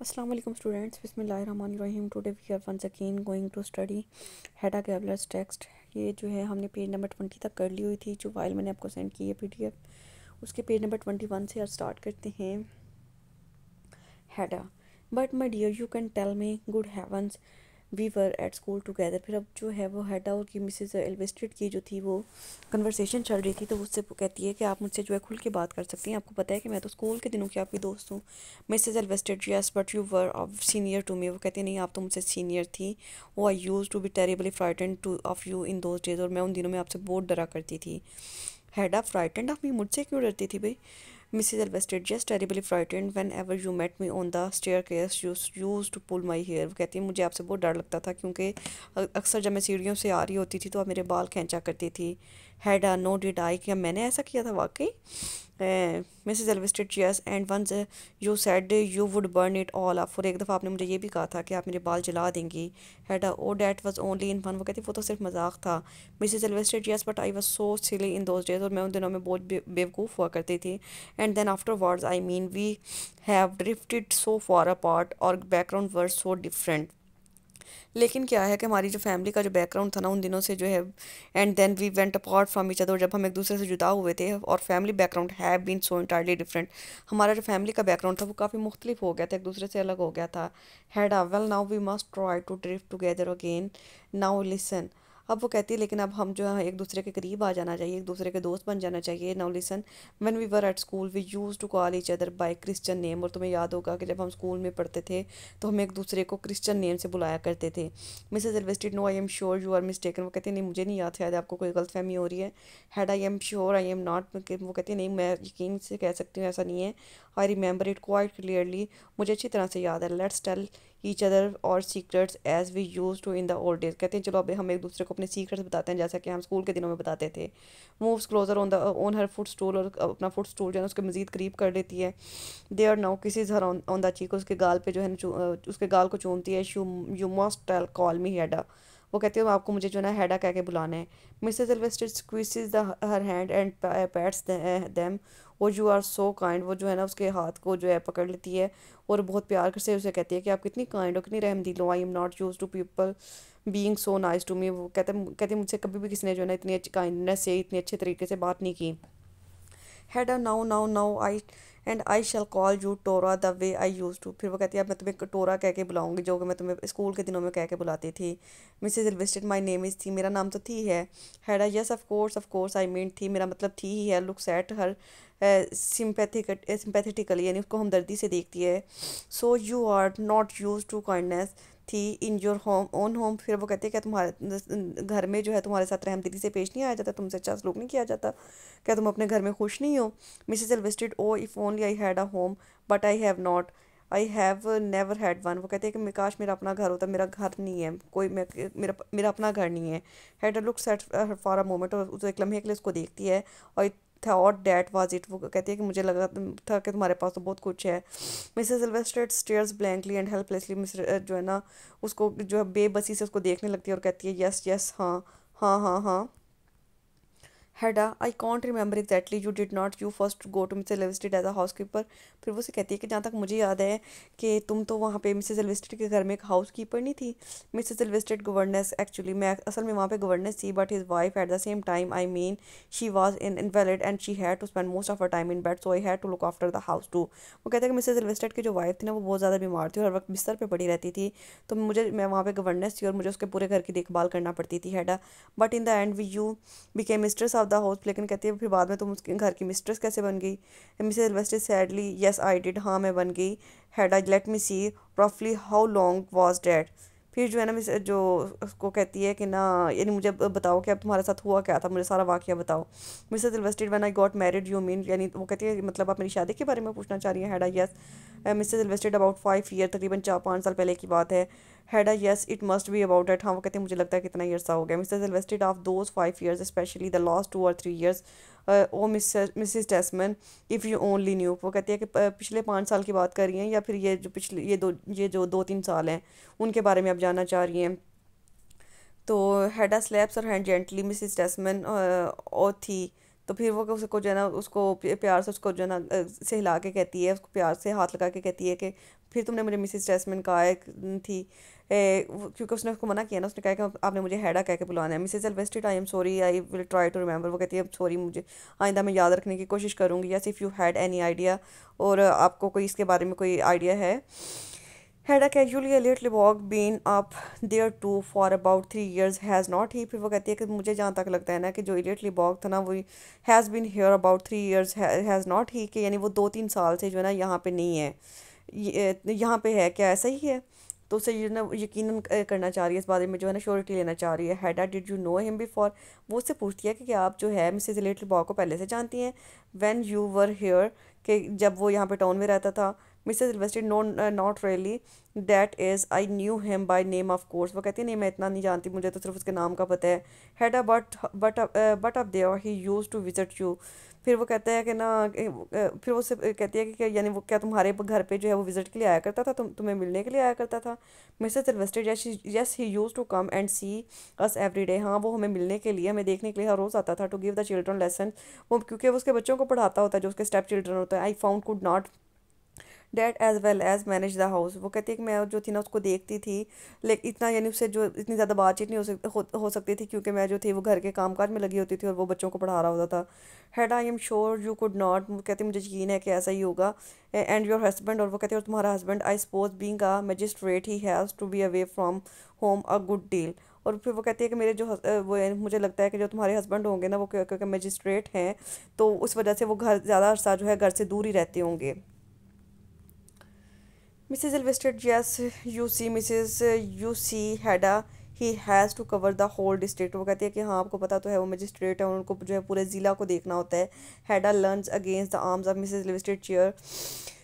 Aslam students बिसम रहीम today we are once again going to study Hedda Gabler's text ये जो है हमने पेज नंबर ट्वेंटी तक कर ली हुई थी जो वाइल मैंने आपको सेंड की है पी डी एफ उसके पेज नंबर ट्वेंटी वन से आप स्टार्ट करते हैं Hedda but my dear you can tell me good heavens we were at school together फिर अब जो है वो हेडा और की मिसेज एल्वेस्टेड की जो थी वो कन्वर्सेशन चल रही थी तो उससे कहती है कि आप मुझसे जो है खुल के बात कर सकती हैं आपको पता है कि मैं तो स्कूल के दिनों की आपकी दोस्त हूँ Mrs Elvsted yes but you were of senior to me वो कहती है नहीं आप तो मुझसे सीनियर थी वो I use to be terribly frightened to of you in those days और मैं उन दिनों में आपसे बहुत डरा करती थी हेडा फ्राइटेंड ऑफ मी मुझसे क्यों डरती थी भाई Mrs. Elvester, just terribly frightened whenever you met me on the staircase you used to pull my hair वो कहती है मुझे आपसे बहुत डर लगता था क्योंकि अक्सर जब मैं सीढ़ियों से आ रही होती थी तो आप मेरे बाल खींचा करती थी Hedda no did I क्या मैंने ऐसा किया था वाकई Mrs Elvsted cheers and once you said you would burn it all आप और एक दफ़ा आपने मुझे ये भी कहा था कि आप मेरे बाल जला देंगी Hedda oh that was only in one वो कहती वो तो सिर्फ मजाक था Mrs Elvsted cheers but I was so silly in those days और मैं उन दिनों में बहुत बेवकूफ़ हुआ करती थी and then afterwards I mean we have drifted so far apart our background were so different लेकिन क्या है कि हमारी जो फैमिली का जो बैकग्राउंड था ना उन दिनों से जो है and then we went apart from each other जब हम एक दूसरे से जुदा हुए थे our family background have been so entirely different हमारा जो फैमिली का बैकग्राउंड था वो काफ़ी मुख्तलिफ हो गया था एक दूसरे से अलग हो गया था Hedda well now we must try to drift together again now listen अब वो कहती है लेकिन अब हम जो है एक दूसरे के करीब आ जाना चाहिए एक दूसरे के दोस्त बन जाना चाहिए now listen when we were at school we use to call each other by Christian name और तुम्हें याद होगा कि जब हम स्कूल में पढ़ते थे तो हम एक दूसरे को क्रिश्चियन नेम से बुलाया करते थे Mrs Elvsted no I am sure you are mistaken वो कहती नहीं मुझे नहीं याद शायद आपको कोई गलत फहमी हो रही है Hedda I am sure I am not वो कहती है नहीं मैं यकीन से कह सकती हूँ ऐसा नहीं है I remember it quite clearly मुझे अच्छी तरह से याद है let's tell each other our secrets as we use to in the old days कहते हैं चलो अभी हम एक दूसरे को अपने सीक्रेट्स बताते हैं जैसा कि हम स्कूल के दिनों में बताते थे moves closer on the on her foot stool और अपना फुट स्टूल जो है उसके मजीद करीब कर लेती है दे आर नाउ किसी हर ऑन द चीक उसके गाल पे जो है उसके गाल को चूमती है you must tell call me Hedda वो कहती है आपको मुझे जो है ना हेडा कह के बुलाना है Mrs Elvsted squeeze the her hand and pats them oh you are so kind वो जो है ना उसके हाथ को जो है पकड़ लेती है और बहुत प्यार से उसे कहती है कि आप कितनी काइंड हो कितनी रहम दिलो I am not use to people being so nice to me वो कहते कहते मुझसे कभी भी किसी ने जो है ना इतनी अच्छी काइंडनेस से इतने अच्छे तरीके से बात नहीं की Hedda now now now I and I shall call you Thora the way I use to फिर वो कहती है अब मैं तुम्हें टोरा कह के बुलाऊंगी जो कि मैं तुम्हें स्कूल के दिनों में कह के बुलाती थी Mrs Elvsted my name is Thea मेरा नाम तो थी है Hedda I yes of course of course I mean Thea मेरा मतलब थी ही है looks at her sympathetic sympathetically यानी उसको हमदर्दी से देखती है so you are not use to kindness Thea in your home own home फिर वो कहते हैं क्या तुम्हारे घर में जो है तुम्हारे साथ रहमदिली से पेश नहीं आया जाता तुमसे अच्छा सलूक नहीं किया जाता क्या तुम अपने घर में खुश नहीं हो Mrs Elvsted oh if only I had a home but I have not I have never had one वो कहते हैं कि मैं काश मेरा अपना घर होता मेरा घर नहीं है कोई मेरा मेरा अपना घर नहीं है Hedda look set for a moment और उस एक लम्हे के लिए उसको देखती है और थॉट डैट वॉज इट वो कहती है कि मुझे लगा था कि तुम्हारे पास तो बहुत कुछ है Mrs Elvsted stares blankly and helplessly miss जो है ना उसको जो है बेबसी से उसको देखने लगती है और कहती है यस यस हाँ हाँ हाँ हाँ Hedda I can't remember exactly you did not you first go to Mrs Elvsted as a housekeeper फिर वो से कहती है कि जहाँ तक मुझे याद है कि तुम तो वहाँ पे मिसेज एलविस्टेड के घर में एक हाउस कीपर नहीं थी मिसेज एलविस्टेड गवर्नेंस एक्चुअली मैं असल में वहाँ पे गवर्नेस थी but his wife at the same time I mean she was in invalid and she had to spend most of her time in bed so I had to look after the house too वो कहते हैं कि Mrs एलविस्टेड की जो wife थी ना वो बहुत ज़्यादा बीमार थी और हर वक्त बिस्तर पर पड़ी रहती थी तो मुझे मैं वहाँ पर गवर्नेंस थी और मुझे उसके पूरे घर की देखभाल करना पड़ती थी Hedda but in the end we you became mistress of the house लेकिन कहती है फिर बाद में तुम उसके घर की मिस्ट्रेस कैसे बन गई Mrs Elvsted sadly yes I did हाँ मैं बन गई हैड आई लेट मी सी रफली हाउ लॉन्ग वॉज डैट फिर जो है ना मिस जो उसको कहती है कि ना यानी मुझे बताओ कि अब तुम्हारे साथ हुआ क्या था मुझे सारा वाक्य बताओ Mrs Elvsted when I got married you mean यानी वो कहती है मतलब आप मेरी शादी के बारे में पूछना चाह रही हैं Hedda yes Mrs Elvsted about five year तकरीबन चार पाँच साल पहले की बात है Hedda yes it must be about that हाँ वो कहते हैं मुझे लगता है कितना ईयर सा हो गया Mrs Elvsted of those five year specially the last two or three years oh miss Mrs Tesman if you only knew वो कहती है कि पिछले पाँच साल की बात कर रही हैं या फिर ये जो पिछले ये दो ये जो दो तीन साल हैं उनके बारे में आप जानना चाह रही हैं तो Hedda slaps her hand gently Mrs Tesman oh Thea तो फिर वो उसको जो है ना उसको प्यार से उसको जो है ना सहला के कहती है उसको प्यार से हाथ लगा के कहती है कि फिर तुमने मुझे मिसिस जैसमिन कहा थी ए, क्योंकि उसने उसको मना किया ना उसने कहा कि आपने मुझे हैडा कह के बुलाना है Mrs Elvsted I am sorry I will try to remember वो कहती है सॉरी मुझे आइंदा मैं याद रखने की कोशिश करूँगी या if you had any idea और आपको कोई इसके बारे में कोई आइडिया है Hedda casually Eilert Lovborg been up there too for about three years has not he फिर वो कहती है कि मुझे जहाँ तक लगता है ना कि जो एलियट लिबॉग था ना वो has been here about three years has not he कि यानी वो दो तीन साल से जो है ना यहाँ पे नहीं है यहाँ पे है क्या ऐसा ही है तो उसे ये ना यकीन करना चाह रही है इस बारे में जो है ना श्योरिटी लेना चाह रही है Hedda did you know him before वो उससे पूछती है कि क्या आप जो है मिसेज लिटिल बॉ को पहले से जानती हैं वैन यू वर हेयर कि जब वो यहाँ पे टाउन में रहता था Mrs Elvsted no not really that is I knew him by name of course वो कहती है नहीं मैं इतना नहीं जानती मुझे तो सिर्फ उसके नाम का पता है Hedda but but but up there he use to visit you फिर वो कहता है कि ना uh, फिर वो कहती है कि यानी वो क्या तुम्हारे घर पे जो है वो विज़िट के लिए आया करता था तुम तुम्हें मिलने के लिए आया करता था Mrs Elvsted yes he use to come and see us every day हाँ वो हमें मिलने के लिए हमें देखने के लिए हर रोज़ आता था to give the children lesson वो क्योंकि वो उसके बच्चों को पढ़ाता होता है जो उसके स्टेप चिल्ड्रन होता है I found could not that as well as manage the house वो कहती है कि मैं जो थी ना उसको देखती थी लेकिन इतना यानी उससे जो इतनी ज़्यादा बातचीत नहीं हो सकती हो, हो सकती थी क्योंकि मैं जो थी वो घर के काम काज में लगी होती थी और वो बच्चों को पढ़ा रहा होता था Hedda I am sure you could not कहती मुझे यकीन है कि ऐसा ही होगा एंड योर हस्बैंड और वो कहते और तुम्हारा husband I suppose being a magistrate he has to be away from home a good deal और फिर वो कहती है कि मेरे जो वो मुझे लगता है कि जो तुम्हारे हस्बैंड होंगे ना वो क्योंकि मजिस्ट्रेट हैं तो उस वजह से वो घर ज़्यादा अरसा जो है घर से दूर ही रहते होंगे Mrs. Elvested, yes, you see, Mrs. Uh, you see, Heda, he has to cover the whole district वो कहती है कि हाँ आपको पता तो है वो मजिस्ट्रेट है उनको जो है पूरे ज़िला को देखना होता है Hedda leans against the arms of Mrs Elvsted chair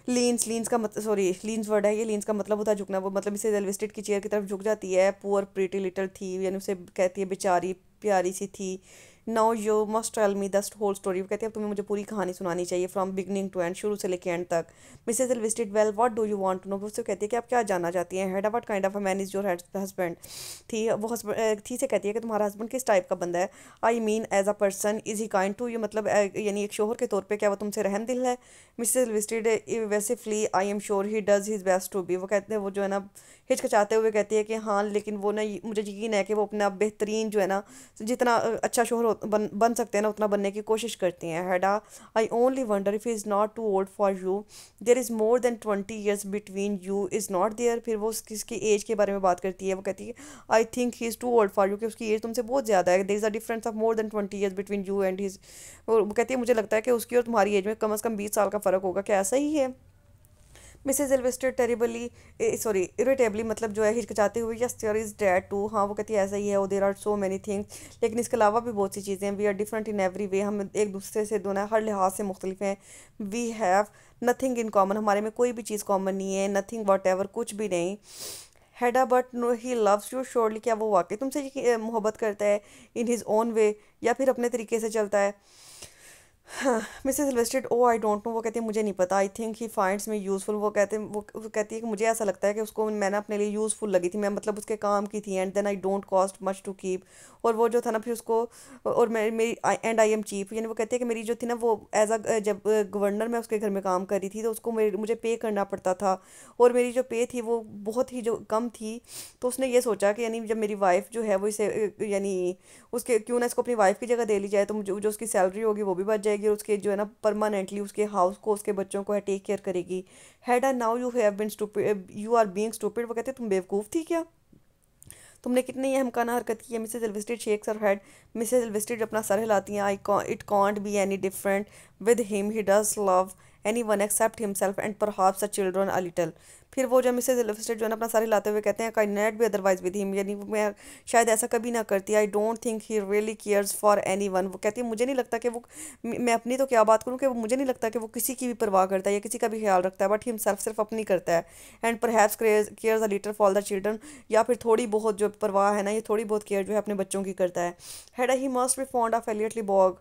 leans leans का मतलब सॉरी लीन्स वर्ड है ये लीन्स का मतलब होता है झुकना वो मतलब मिसेज एलविस्टेड की चेयर की तरफ झुक जाती है पुअर प्रीटी लिटल थी यानी उसे कहती है बेचारी प्यारी सी थी no you must tell me दस्ट होल स्टोरी वो कहती है अब तुम्हें मुझे पूरी कहानी सुनानी चाहिए फ्रॉम बिगनिंग टू एंड शुरू से लेके एंड तक Mrs Elvsted well what do you want to know उससे कहती है कि आप क्या जानना चाहती हैं Hedda what kind of a man is your husband Thea वो हस्बैंड थी से कहती है कि तुम्हारा हस्बैंड किस टाइप का बंदा है I mean as a person is he kind to you मतलब यानी एक शोहर के तौर पर क्या वो तुमसे रहम दिल है मिसेज एलविस्टेड वैसे I am sure he does his best to be वो कहते हैं वो जो है ना हिचकचाते हुए कहती है कि हाँ लेकिन वो ना मुझे यकीन है कि वो अपना बेहतरीन जो है ना जितना अच्छा शोहर बन बन सकते हैं ना उतना बनने की कोशिश करती हैं Hedda I only wonder if is not too old for you there is more than twenty years between you is not there फिर वो किसकी एज के बारे में बात करती है वो कहती है I think he is too old for you कि उसकी एज तुमसे बहुत ज़्यादा है there is a difference of more than twenty years between you and his वो कहती है मुझे लगता है कि उसकी और तुम्हारी एज में कम अज़ कम बीस साल का फ़र्क होगा क्या ऐसा ही है Mrs Elvsted terribly sorry irritably मतलब जो है हिचकचाते हुए yes there is that too हाँ वो कहती है ऐसा ही है oh there are so many things लेकिन इसके अलावा भी बहुत सी चीज़ें we are different in every way हम एक दूसरे से दोनों हर लिहाज से मुख्तलिफ हैं we have nothing in common हमारे में कोई भी चीज़ कॉमन नहीं है नथिंग वट एवर कुछ भी नहीं Hedda but no he loves you surely क्या वो वाकई तुमसे मोहब्बत करता है इन हिज़ ओन वे या फिर अपने तरीके से चलता है Mrs Elvsted oh I don't know वो कहती है मुझे नहीं पता I think he finds me useful वो कहते हैं वो, वो कहती है कि मुझे ऐसा लगता है कि उसको मैंने अपने लिए यूज़फुल लगी थी मैं मतलब उसके काम की थी and then I don't cost much to keep और वो जो था ना फिर उसको और मेरी मेरी एंड आई एम चीफ यानी वो कहती है कि मेरी जो थी ना वो एज अ जब गवर्नर मैं उसके घर में काम कर रही थी तो उसको मुझे पे करना पड़ता था और मेरी जो पे थी वो बहुत ही जो कम थी तो उसने ये सोचा कि यानी जब मेरी वाइफ जो है वो इसे यानी उसके क्यों ना इसको अपनी वाइफ की जगह दे ली जाए तो जो उसकी सैलरी होगी वो भी बच जाएगी जाएगी और उसके जो है ना परमानेंटली उसके हाउस को उसके बच्चों को है टेक केयर करेगी Hedda now you have been stupid you are being stupid वो कहते तुम बेवकूफ़ थी क्या तुमने कितनी हमकाना हरकत की है Mrs Elvsted shakes her head Mrs Elvsted अपना सर हिलाती हैं I it can't be any different with him he does love anyone except himself and perhaps a children a little फिर वो जो मिसेज एलिफिस्टेड जो है ना अपना सारे लाते हुए कहते हैं आई नेट भी अदरवाइज विद हिम यानी मैं शायद ऐसा कभी ना करती I don't think he really cares for anyone वो कहती है मुझे नहीं लगता कि वो मैं अपनी तो क्या बात करूँ कि वो मुझे नहीं लगता कि वो किसी की भी परवाह करता है या किसी का भी ख्याल रखता है बट हिम सेल्फ सिर्फ अपनी करता है and perhaps cares a little for the children या फिर थोड़ी बहुत जो परवाह है ना ये थोड़ी बहुत केयर जो है अपने बच्चों की करता है Hedda he must be fond of Eilert Lovborg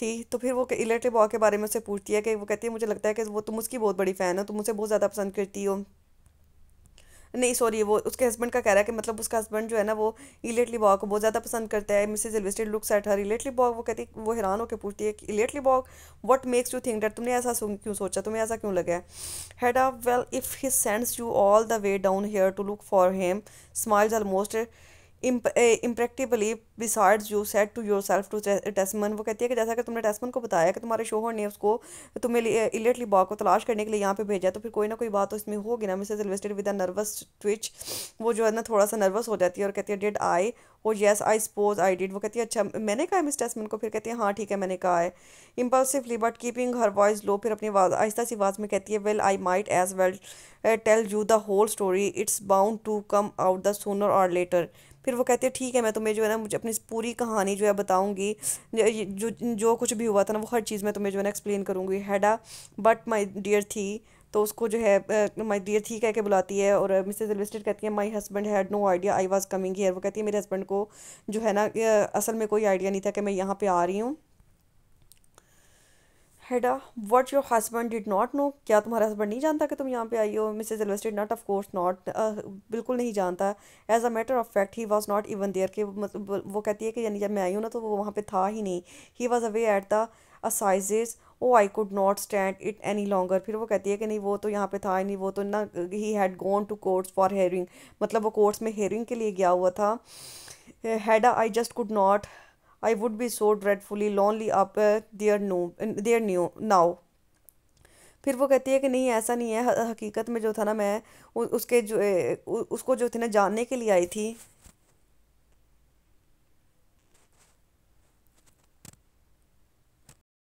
थी तो फिर वो इलेटली बॉग के बारे में उससे पूछती है कि वो कहती है मुझे लगता है कि वो तुम उसकी बहुत बड़ी फ़ैन हो तुम उसे बहुत ज़्यादा पसंद करती हो नहीं सॉरी वो उसके हस्बैंड का कह रहा है कि मतलब उसका हस्बैंड जो है ना वो इलेटली बॉग को बहुत ज़्यादा पसंद करता है Mrs Elvsted looks at her Eilert Lovborg वो कहती वो हैरान होकर पूछती है कि Eilert Lovborg what makes you think that तुमने ऐसा क्यों सोचा तुम्हें ऐसा क्यों लगा Hedda ah well if he sends you all the way down here to look for him smiles almost imperceptibly besides you said to yourself to Tesman वो कहती है कि जैसा कि तुमने टेस्मन को बताया कि तुम्हारे शोहर ने उसको तुम्हें इलेटली लिबा को तलाश करने के लिए यहाँ पे भेजा तो फिर कोई ना कोई बात तो इसमें होगी ना Mrs Elvsted with a nervous twitch वो जो है ना थोड़ा सा नर्वस हो जाती है और कहती है डेड आई और yes I suppose I did वो कहती है अच्छा मैंने कहा है मिस टेस्मन को फिर कहती है हाँ ठीक है मैंने कहा है impulsively but keeping her voice low फिर अपनी आवाज़ आहिस्ता सी आवाज़ में कहती है well I might as well tell you the whole story it's bound to come out the sooner or later फिर वो कहती है ठीक है मैं तुम्हें जो है ना मुझे अपनी पूरी कहानी जो है बताऊँगी जो जो कुछ भी हुआ था ना वो हर चीज़ मैं तुम्हें जो है ना एक्सप्लेन करूँगी हैडा बट माई डियर थी तो उसको जो है माई डियर थी कह के बुलाती है और मिसेज एलिस्टेड कहती है my husband had no idea I was coming here वो कहती है मेरे हस्बैंड को जो है ना असल में कोई आइडिया नहीं था कि मैं यहाँ पर आ रही हूँ Hedda what your husband did not know क्या तुम्हारा हस्बैंड नहीं जानता कि तुम यहाँ पे आई हो Mrs Elvsted not of course not बिल्कुल नहीं जानता as a matter of fact he was not even there के मतलब वो कहती है कि यानी जब मैं आई हूँ ना तो वो वहाँ पे था ही नहीं he was away at the assizes oh I could not stand it any longer फिर वो कहती है कि नहीं वो तो यहाँ पे था ही नहीं वो तो ना he had gone to courts for hearing मतलब वो कोर्ट्स में हेयरिंग के लिए गया हुआ था Hedda I just could not I would be so dreadfully lonely up there no there new now फिर वो कहती है कि नहीं ऐसा नहीं है हकीकत में जो था ना मैं उसके जो उसको जो थी ना जानने के लिए आई थी